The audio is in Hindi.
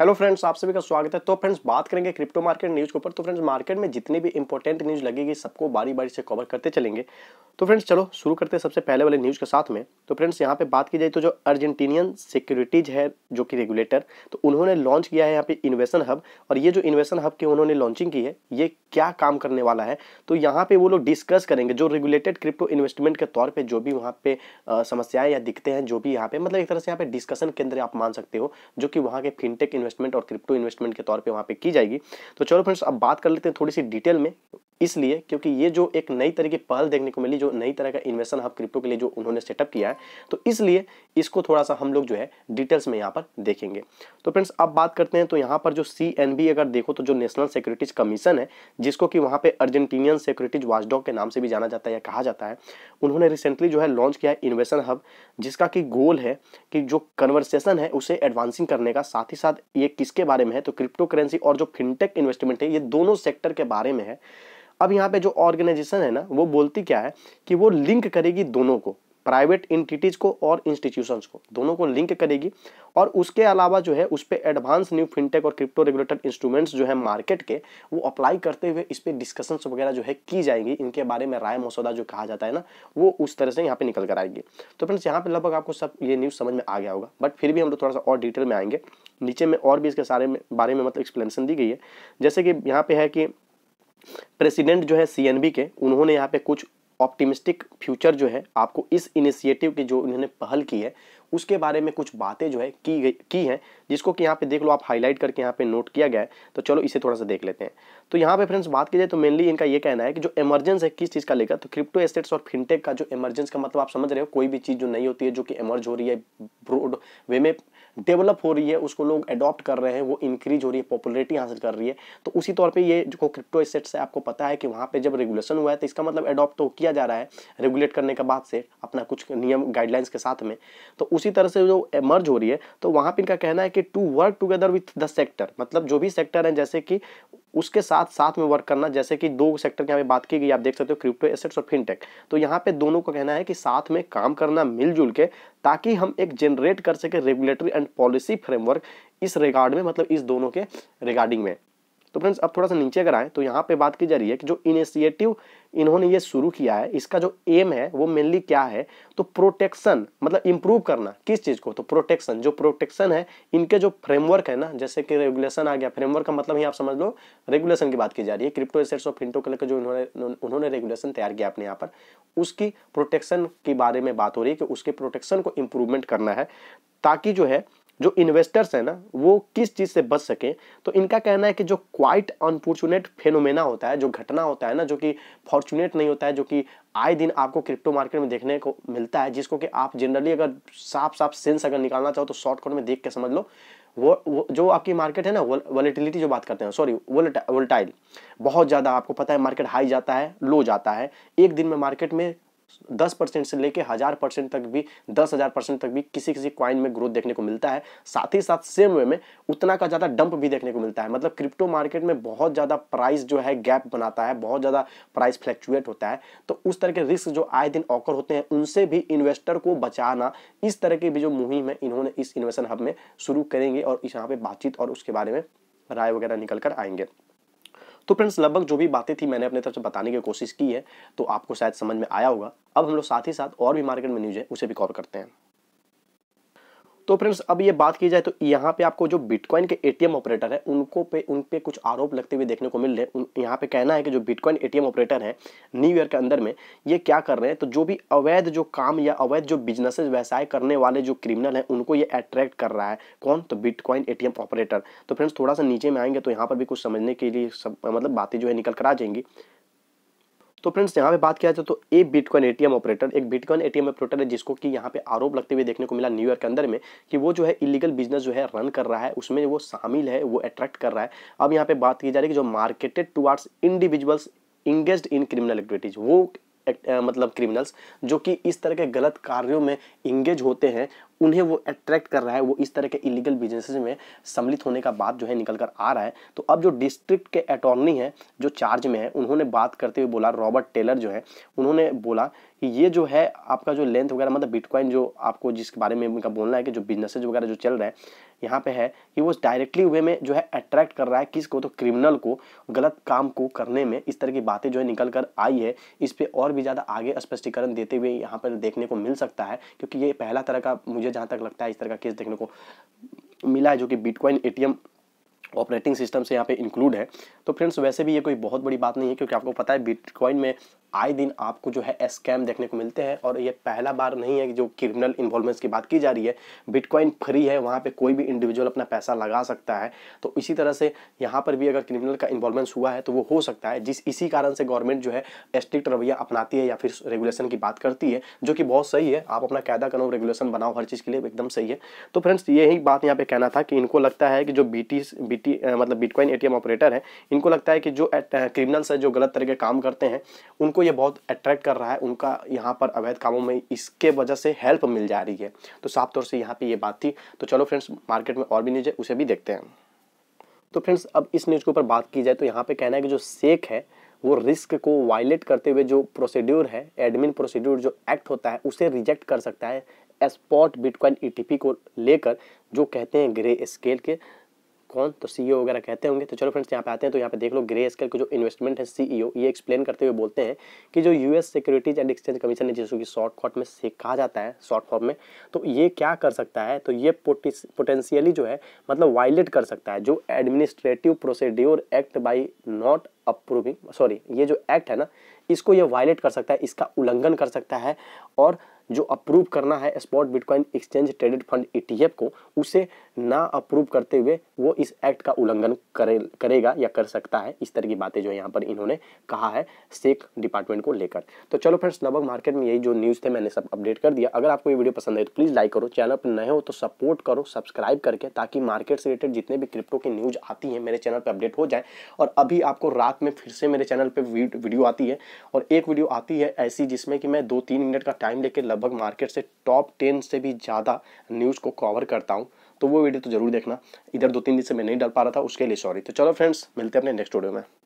हेलो फ्रेंड्स आप सभी का स्वागत है तो फ्रेंड्स बात करेंगे क्रिप्टो मार्केट न्यूज़ के ऊपर तो फ्रेंड्स मार्केट में जितनी भी इंपॉर्टेंट न्यूज़ लगेगी सबको बारी बारी से कवर करते चलेंगे तो फ्रेंड्स चलो शुरू करते हैं सबसे पहले वाले न्यूज़ के साथ में तो फ्रेंड्स यहाँ पे बात की जाए तो जो अर्जेंटीनियन सिक्योरिटीज है जो कि रेगुलेटर तो उन्होंने लॉन्च किया है यहाँ पे इन्वेशन हब और ये जो इन्वेशन हब की उन्होंने लॉन्चिंग की है ये क्या काम करने वाला है तो यहाँ पे वो लोग डिस्कस करेंगे जो रेगुलेटेड क्रिप्टो इन्वेस्टमेंट के तौर पर जो भी वहाँ पे समस्याएं या दिखते हैं जो भी यहाँ पे मतलब एक तरह से यहाँ पे डिस्कशन केंद्र आप मान सकते हो जो कि वहाँ के फिनटेक इन्वेस्ट इन्वेस्टमेंट और क्रिप्टो इन्वेस्टमेंट के तौर पर वहाँ पर की जाएगी तो चलो फ्रेंड्स अब बात कर लेते हैं थोड़ी सी डिटेल में इसलिए क्योंकि ये जो एक नई तरह की पहल देखने को मिली जो नई तरह का इन्वेस्टन हब क्रिप्टो के लिए जो उन्होंने सेटअप किया है तो इसलिए इसको थोड़ा सा हम लोग जो है डिटेल्स में यहाँ पर देखेंगे तो फ्रेंड्स अब बात करते हैं तो यहाँ पर जो सी अगर देखो तो जो नेशनल सिक्योरिटीज कमीशन है जिसको कि वहाँ पर अर्जेंटीनियन सिक्योरिटीज वाचडॉग के नाम से भी जाना जाता है या कहा जाता है उन्होंने रिसेंटली जो है लॉन्च किया है इन्वेस्टन हब जिसका कि गोल है कि जो कन्वर्सेशन है उसे एडवांसिंग करने का साथ ही साथ ये किसके बारे में है तो क्रिप्टो करेंसी और जो फिनटेक इन्वेस्टमेंट है ये दोनों सेक्टर के बारे में है अब यहाँ पे जो ऑर्गेनाइजेशन है ना वो बोलती क्या है कि वो लिंक करेगी दोनों को प्राइवेट इंटिटीज को और इंस्टीट्यूशंस को दोनों को लिंक करेगी और उसके अलावा जो है उस पर एडवांस न्यू फिनटेक और क्रिप्टो रेगुलेटेड इंस्ट्रूमेंट्स जो है मार्केट के वो अप्लाई करते हुए इस पर डिस्कशंस वगैरह जो है की जाएंगी इनके बारे में राय मसौदा जो कहा जाता है ना वो उस तरह से यहाँ पे निकल कर आएगी तो फ्रेंड्स यहाँ पे लगभग आपको सब ये न्यूज़ समझ में आ गया होगा बट फिर भी हम लोग थोड़ा सा और डिटेल में आएंगे नीचे में और भी इसके सारे में बारे में मतलब एक्सप्लेनेशन दी गई है जैसे कि यहाँ पे है कि प्रेसिडेंट जो है सी के उन्होंने यहाँ पे कुछ ऑप्टिमिस्टिक फ्यूचर जो है आपको इस इनिशिएटिव की जो उन्होंने पहल की है उसके बारे में कुछ बातें जो है की गई की हैं जिसको कि यहाँ पे देख लो आप हाईलाइट करके यहाँ पे नोट किया गया है तो चलो इसे थोड़ा सा देख लेते हैं तो यहाँ पे फ्रेंड्स बात की जाए तो मेनली इनका ये कहना है कि जो एमरजेंस है किस चीज़ का लेकर तो क्रिप्टो एसेट्स और फिनटेक का जो एमरजेंस का मतलब आप समझ रहे हो कोई भी चीज़ जो नहीं होती है जो कि एमर्ज हो रही है ब्रोड वे में डेवलप हो रही है उसको लोग अडॉप्ट कर रहे हैं वो इंक्रीज हो रही है पॉपुलरिटी हासिल कर रही है तो उसी तौर पे ये जो क्रिप्टो एसेट से आपको पता है कि वहाँ पे जब रेगुलेशन हुआ है तो इसका मतलब अडॉप्ट तो किया जा रहा है रेगुलेट करने के बाद से अपना कुछ नियम गाइडलाइंस के साथ में तो उसी तरह से जो एमर्ज हो रही है तो वहाँ पर इनका कहना है कि to work together with the sector मतलब जो भी सेक्टर हैं जैसे कि उसके साथ साथ में वर्क करना जैसे कि दो सेक्टर की यहाँ पे बात की गई आप देख सकते हो क्रिप्टो एसेट्स और फिनटेक तो यहाँ पे दोनों का कहना है कि साथ में काम करना मिलजुल के ताकि हम एक जनरेट कर सके रेगुलेटरी एंड पॉलिसी फ्रेमवर्क इस रिगार्ड में मतलब इस दोनों के रिगार्डिंग में तो फ्रेंड्स अब थोड़ा सा नीचे अगर आए तो यहाँ पे बात की जा रही है कि जो इनिशिएटिव इन्होंने ये शुरू किया है इसका जो एम है वो मेनली क्या है तो प्रोटेक्शन मतलब इम्प्रूव करना किस चीज़ को तो प्रोटेक्शन जो प्रोटेक्शन है इनके जो फ्रेमवर्क है ना जैसे कि रेगुलेशन आ गया फ्रेमवर्क का मतलब ही आप समझ लो रेगुलेशन की बात की जा रही है क्रिप्टो एसेट्स और फिंटो कलर का जो इन्होंने उन्होंने रेगुलेशन तैयार किया अपने यहाँ पर उसकी प्रोटेक्शन के बारे में बात हो रही है कि उसके प्रोटेक्शन को इम्प्रूवमेंट करना है ताकि जो है जो इन्वेस्टर्स हैं ना वो किस चीज़ से बच सकें तो इनका कहना है कि जो क्वाइट अनफॉर्चुनेट फेनोमेना होता है जो घटना होता है ना जो कि फॉर्चुनेट नहीं होता है जो कि आए दिन आपको क्रिप्टो मार्केट में देखने को मिलता है जिसको कि आप जनरली अगर साफ साफ सेंस अगर निकालना चाहो तो शॉर्टकट में देख के समझ लो वो, वो जो आपकी मार्केट है ना वॉलेटिलिटी जो बात करते हैं सॉरी वोलेटाइल बहुत ज़्यादा आपको पता है मार्केट हाई जाता है लो जाता है एक दिन में मार्केट में दस परसेंट से लेके हज़ार परसेंट तक भी दस हज़ार परसेंट तक भी किसी किसी क्वाइन में ग्रोथ देखने को मिलता है साथ ही साथ सेम वे में उतना का ज़्यादा डंप भी देखने को मिलता है मतलब क्रिप्टो मार्केट में बहुत ज़्यादा प्राइस जो है गैप बनाता है बहुत ज़्यादा प्राइस फ्लैक्चुएट होता है तो उस तरह के रिस्क जो आए दिन ऑकर होते हैं उनसे भी इन्वेस्टर को बचाना इस तरह की भी जो मुहिम है इन्होंने इस इन्वेस्टर हब में शुरू करेंगे और इस यहाँ पे बातचीत और उसके बारे में राय वगैरह निकल कर आएंगे तो फ्रेंड्स लगभग जो भी बातें थी मैंने अपने तरफ से बताने की कोशिश की है तो आपको शायद समझ में आया होगा अब हम लोग साथ ही साथ और भी मार्केट में न्यूज है उसे भी कॉल करते हैं तो फ्रेंड्स अब ये बात की जाए तो यहाँ पे आपको जो बिटकॉइन के एटीएम ऑपरेटर है उनको पे उन पे कुछ आरोप लगते हुए देखने को मिल रहे हैं यहाँ पे कहना है कि जो बिटकॉइन एटीएम ऑपरेटर है न्यू ईयर के अंदर में ये क्या कर रहे हैं तो जो भी अवैध जो काम या अवैध जो बिजनेसेस व्यवसाय करने वाले जो क्रिमिनल हैं उनको ये अट्रैक्ट कर रहा है कौन तो बिटकॉइन ए ऑपरेटर तो फ्रेंड्स थोड़ा सा नीचे में आएंगे तो यहाँ पर भी कुछ समझने के लिए सब मतलब बातें जो है निकल कर आ जाएंगी तो फ्रेंड्स यहाँ पे बात किया जाए तो ए बिटकॉइन एटीएम ऑपरेटर एक बिटकॉइन एटीएम ऑपरेटर है जिसको कि यहाँ पे आरोप लगते हुए देखने को मिला न्यूयॉर्क के अंदर में कि वो जो है इलीगल बिजनेस जो है रन कर रहा है उसमें वो शामिल है वो अट्रैक्ट कर रहा है अब यहाँ पे बात की जा रही है कि जो marketed towards individuals engage in criminal activities वो मतलब क्रिमिनल्स जो कि इस तरह के गलत कार्यों में इंगेज होते हैं उन्हें वो अट्रैक्ट कर रहा है वो इस तरह के इलीगल बिजनेसेस में सम्मिलित होने का बात जो है निकल कर आ रहा है तो अब जो डिस्ट्रिक्ट के अटॉर्नी हैं जो चार्ज में है उन्होंने बात करते हुए बोला रॉबर्ट टेलर जो है उन्होंने बोला कि ये जो है आपका जो लेंथ वगैरह मतलब बिटकॉइन जो आपको जिसके बारे में उनका बोलना है कि जो बिजनेसेज वगैरह जो चल रहा है यहाँ पे है कि वो डायरेक्टली वे में जो है अट्रैक्ट कर रहा है किसको तो क्रिमिनल को गलत काम को करने में इस तरह की बातें जो है निकल कर आई है इस पर और भी ज़्यादा आगे स्पष्टीकरण देते हुए यहाँ पर देखने को मिल सकता है क्योंकि ये पहला तरह का मुझे जहाँ तक लगता है इस तरह का केस देखने को मिला है जो कि बिटकॉइन एटीएम ऑपरेटिंग सिस्टम से यहाँ पे इंक्लूड है तो फ्रेंड्स वैसे भी ये कोई बहुत बड़ी बात नहीं है क्योंकि आपको पता है बिटकॉइन में आए दिन आपको जो है स्कैम देखने को मिलते हैं और ये पहला बार नहीं है कि जो क्रिमिनल इन्वॉल्वमेंट्स की बात की जा रही है बिटकॉइन फ्री है वहाँ पे कोई भी इंडिविजुअल अपना पैसा लगा सकता है तो इसी तरह से यहाँ पर भी अगर क्रिमिनल का इन्वॉल्वमेंट्स हुआ है तो वो हो सकता है जिस इसी कारण से गवर्नमेंट जो है स्ट्रिक्ट रवैया अपनाती है या फिर रेगुलेशन की बात करती है जो कि बहुत सही है आप अपना कायदा करो रेगुलेशन बनाओ हर चीज़ के लिए एकदम सही है तो फ्रेंड्स यही बात यहाँ पर कहना था कि इनको लगता है कि जो बी बीटी मतलब बिटकॉइन एटीएम ऑपरेटर हैं इनको लगता है कि जो क्रिमिनल्स हैं जो गलत तरह के काम करते हैं उनको ये बहुत अट्रैक्ट कर रहा है उनका यहाँ पर अवैध कामों में इसके वजह से हेल्प मिल जा रही है तो साफ तौर से यहाँ पर ये बात थी तो चलो फ्रेंड्स मार्केट में और भी न्यूज है उसे भी देखते हैं तो फ्रेंड्स अब इस न्यूज़ के ऊपर बात की जाए तो यहाँ पर कहना है कि जो सेक है वो रिस्क को वायलेट करते हुए जो प्रोसीड्यूर है एडमिन प्रोसीड्यूर जो एक्ट होता है उसे रिजेक्ट कर सकता है स्पॉट बिटकॉइन ईटीपी को लेकर जो कहते हैं ग्रे स्केल के कौन तो सी e वगैरह कहते होंगे तो चलो फ्रेंड्स यहाँ पे आते हैं तो यहाँ पे देख लो ग्रे स्केल का जो इन्वेस्टमेंट है सी e ये एक्सप्लेन करते हुए बोलते हैं कि जो US securities and exchange commission है जिसको कि शॉर्ट कॉट में से कहा जाता है शॉर्ट फॉर्म में तो ये क्या कर सकता है तो ये पोटेंशियली जो है मतलब वायलेट कर सकता है जो administrative procedure act by not approving sorry ये जो एक्ट है ना इसको ये वायलेट कर सकता है इसका उल्लंघन कर सकता है और जो अप्रूव करना है spot bitcoin exchange traded fund ETF को उसे ना अप्रूव करते हुए वो इस एक्ट का उल्लंघन करे करेगा या कर सकता है इस तरह की बातें जो यहाँ पर इन्होंने कहा है सेक डिपार्टमेंट को लेकर तो चलो फ्रेंड्स लगभग मार्केट में यही जो न्यूज़ थे मैंने सब अपडेट कर दिया अगर आपको ये वीडियो पसंद है तो प्लीज़ लाइक करो चैनल पर नए हो तो सपोर्ट करो सब्सक्राइब करके ताकि मार्केट से रिलेटेड जितने भी क्रिप्टो की न्यूज़ आती है मेरे चैनल पर अपडेट हो जाए और अभी आपको रात में फिर से मेरे चैनल पर वीडियो आती है और एक वीडियो आती है ऐसी जिसमें कि मैं दो तीन मिनट का टाइम लेकर लगभग मार्केट से टॉप टेन से भी ज़्यादा न्यूज़ को कवर करता हूँ तो वो वीडियो तो जरूर देखना इधर दो तीन दिन से मैं नहीं डाल पा रहा था उसके लिए सॉरी तो चलो फ्रेंड्स मिलते हैं अपने नेक्स्ट वीडियो में